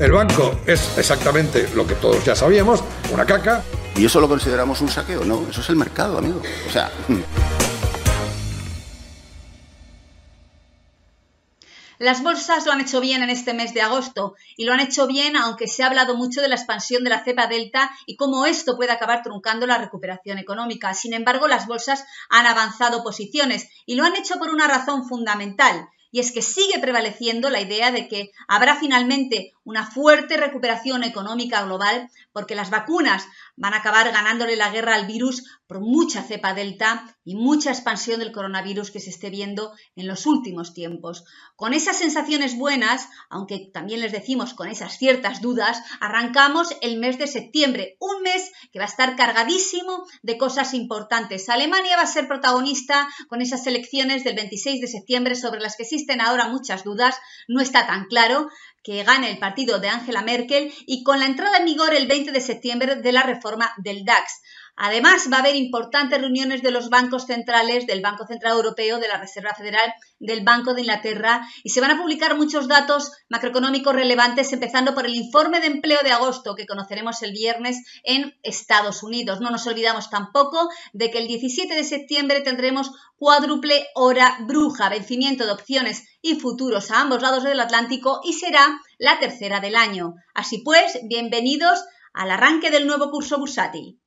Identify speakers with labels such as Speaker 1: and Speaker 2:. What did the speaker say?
Speaker 1: El banco es exactamente lo que todos ya sabíamos, una caca. ¿Y eso lo consideramos un saqueo? No, eso es el mercado, amigo. O sea... Mm. Las bolsas lo han hecho bien en este mes de agosto y lo han hecho bien aunque se ha hablado mucho de la expansión de la cepa delta y cómo esto puede acabar truncando la recuperación económica. Sin embargo, las bolsas han avanzado posiciones y lo han hecho por una razón fundamental y es que sigue prevaleciendo la idea de que habrá finalmente una fuerte recuperación económica global porque las vacunas van a acabar ganándole la guerra al virus por mucha cepa delta y mucha expansión del coronavirus que se esté viendo en los últimos tiempos. Con esas sensaciones buenas, aunque también les decimos con esas ciertas dudas, arrancamos el mes de septiembre, un mes que va a estar cargadísimo de cosas importantes. Alemania va a ser protagonista con esas elecciones del 26 de septiembre sobre las que existen ahora muchas dudas, no está tan claro que gane el partido de Angela Merkel y con la entrada en vigor el 20 de septiembre de la reforma del DAX. Además, va a haber importantes reuniones de los bancos centrales, del Banco Central Europeo, de la Reserva Federal, del Banco de Inglaterra, y se van a publicar muchos datos macroeconómicos relevantes, empezando por el informe de empleo de agosto, que conoceremos el viernes en Estados Unidos. No nos olvidamos tampoco de que el 17 de septiembre tendremos cuádruple hora bruja, vencimiento de opciones y futuros a ambos lados del Atlántico, y será la tercera del año. Así pues, bienvenidos al arranque del nuevo curso bursátil.